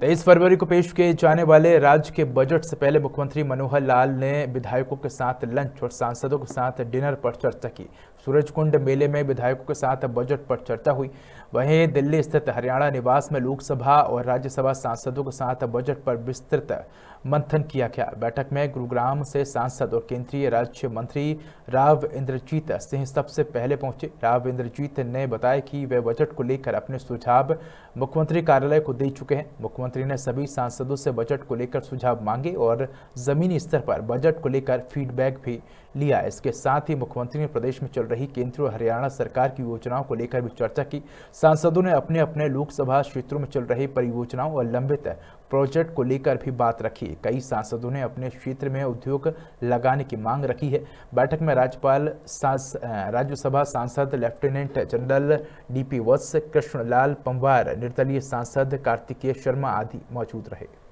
तेईस फरवरी को पेश किए जाने वाले राज्य के बजट से पहले मुख्यमंत्री मनोहर लाल ने विधायकों के साथ लंच और सांसदों के साथ डिनर पर चर्चा की सूरजकुंड मेले में विधायकों के साथ बजट पर चर्चा हुई वहीं दिल्ली स्थित हरियाणा निवास में लोकसभा और राज्यसभा सांसदों के साथ बजट पर विस्तृत मंथन किया गया बैठक में गुरुग्राम से सांसद और केंद्रीय राज्य मंत्री राव इंद्रजीत सिंह सबसे पहले पहुंचे राव इंद्रजीत ने बताया कि वे बजट को लेकर अपने सुझाव मुख्यमंत्री कार्यालय को दे चुके हैं मुख्यमंत्री ने सभी सांसदों से बजट को लेकर सुझाव मांगे और जमीनी स्तर पर बजट को लेकर फीडबैक भी लिया इसके साथ ही मुख्यमंत्री ने प्रदेश में चल रही केंद्र और हरियाणा सरकार की योजनाओं को लेकर भी चर्चा की सांसदों ने अपने अपने लोकसभा क्षेत्रों में चल रही परियोजनाओं और लंबित प्रोजेक्ट को लेकर भी बात रखी लिए कई सांसदों ने अपने क्षेत्र में उद्योग लगाने की मांग रखी है बैठक में राज्यपाल राज्यसभा सांसद lieutenant general DP P Vats Krishanlal Panwar निर्दलीय सांसद कार्तिकेय शर्मा आदि मौजूद रहे